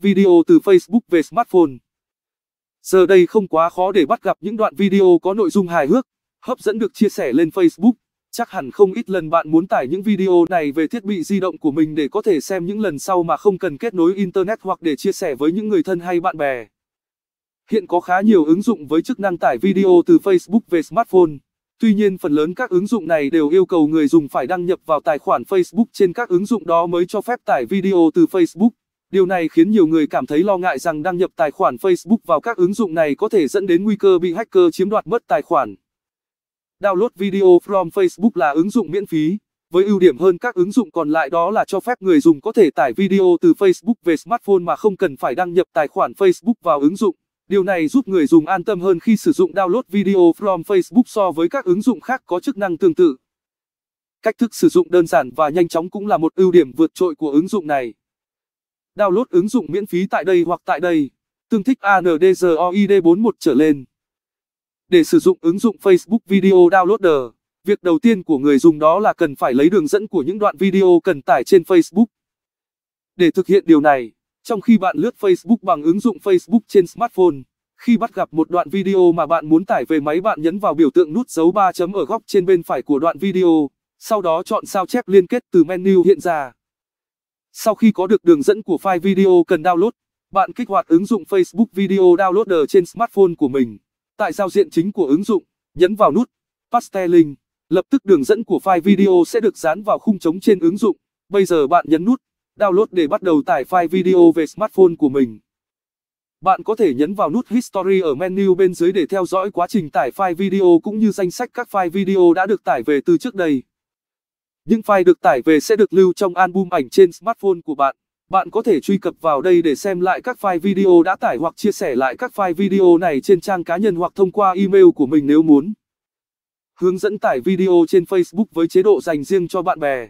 video từ Facebook về smartphone. Giờ đây không quá khó để bắt gặp những đoạn video có nội dung hài hước, hấp dẫn được chia sẻ lên Facebook. Chắc hẳn không ít lần bạn muốn tải những video này về thiết bị di động của mình để có thể xem những lần sau mà không cần kết nối Internet hoặc để chia sẻ với những người thân hay bạn bè. Hiện có khá nhiều ứng dụng với chức năng tải video từ Facebook về smartphone. Tuy nhiên phần lớn các ứng dụng này đều yêu cầu người dùng phải đăng nhập vào tài khoản Facebook trên các ứng dụng đó mới cho phép tải video từ Facebook. Điều này khiến nhiều người cảm thấy lo ngại rằng đăng nhập tài khoản Facebook vào các ứng dụng này có thể dẫn đến nguy cơ bị hacker chiếm đoạt mất tài khoản. Download Video from Facebook là ứng dụng miễn phí, với ưu điểm hơn các ứng dụng còn lại đó là cho phép người dùng có thể tải video từ Facebook về smartphone mà không cần phải đăng nhập tài khoản Facebook vào ứng dụng. Điều này giúp người dùng an tâm hơn khi sử dụng download video from Facebook so với các ứng dụng khác có chức năng tương tự. Cách thức sử dụng đơn giản và nhanh chóng cũng là một ưu điểm vượt trội của ứng dụng này. Download ứng dụng miễn phí tại đây hoặc tại đây. Tương thích ANDROID41 trở lên. Để sử dụng ứng dụng Facebook Video Downloader, việc đầu tiên của người dùng đó là cần phải lấy đường dẫn của những đoạn video cần tải trên Facebook. Để thực hiện điều này, trong khi bạn lướt Facebook bằng ứng dụng Facebook trên smartphone, khi bắt gặp một đoạn video mà bạn muốn tải về máy bạn nhấn vào biểu tượng nút dấu 3 chấm ở góc trên bên phải của đoạn video, sau đó chọn sao chép liên kết từ menu hiện ra. Sau khi có được đường dẫn của file video cần download, bạn kích hoạt ứng dụng Facebook Video Downloader trên smartphone của mình. Tại giao diện chính của ứng dụng, nhấn vào nút Paste Link. lập tức đường dẫn của file video sẽ được dán vào khung trống trên ứng dụng. Bây giờ bạn nhấn nút Download để bắt đầu tải file video về smartphone của mình. Bạn có thể nhấn vào nút History ở menu bên dưới để theo dõi quá trình tải file video cũng như danh sách các file video đã được tải về từ trước đây. Những file được tải về sẽ được lưu trong album ảnh trên smartphone của bạn. Bạn có thể truy cập vào đây để xem lại các file video đã tải hoặc chia sẻ lại các file video này trên trang cá nhân hoặc thông qua email của mình nếu muốn. Hướng dẫn tải video trên Facebook với chế độ dành riêng cho bạn bè.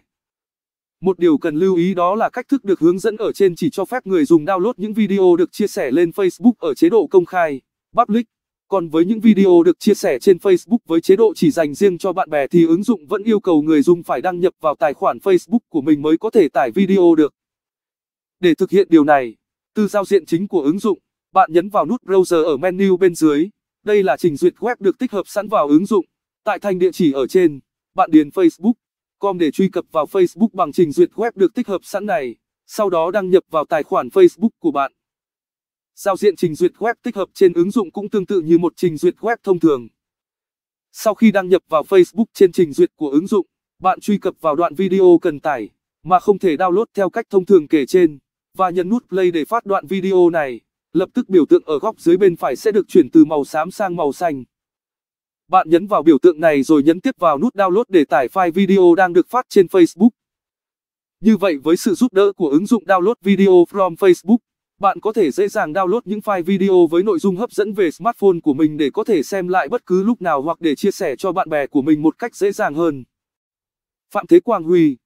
Một điều cần lưu ý đó là cách thức được hướng dẫn ở trên chỉ cho phép người dùng download những video được chia sẻ lên Facebook ở chế độ công khai, public. Còn với những video được chia sẻ trên Facebook với chế độ chỉ dành riêng cho bạn bè thì ứng dụng vẫn yêu cầu người dùng phải đăng nhập vào tài khoản Facebook của mình mới có thể tải video được. Để thực hiện điều này, từ giao diện chính của ứng dụng, bạn nhấn vào nút Browser ở menu bên dưới. Đây là trình duyệt web được tích hợp sẵn vào ứng dụng. Tại thanh địa chỉ ở trên, bạn điền Facebook com để truy cập vào Facebook bằng trình duyệt web được tích hợp sẵn này, sau đó đăng nhập vào tài khoản Facebook của bạn. Giao diện trình duyệt web tích hợp trên ứng dụng cũng tương tự như một trình duyệt web thông thường. Sau khi đăng nhập vào Facebook trên trình duyệt của ứng dụng, bạn truy cập vào đoạn video cần tải mà không thể download theo cách thông thường kể trên và nhấn nút play để phát đoạn video này. Lập tức biểu tượng ở góc dưới bên phải sẽ được chuyển từ màu xám sang màu xanh. Bạn nhấn vào biểu tượng này rồi nhấn tiếp vào nút download để tải file video đang được phát trên Facebook. Như vậy với sự giúp đỡ của ứng dụng download video from Facebook, bạn có thể dễ dàng download những file video với nội dung hấp dẫn về smartphone của mình để có thể xem lại bất cứ lúc nào hoặc để chia sẻ cho bạn bè của mình một cách dễ dàng hơn. Phạm Thế Quang Huy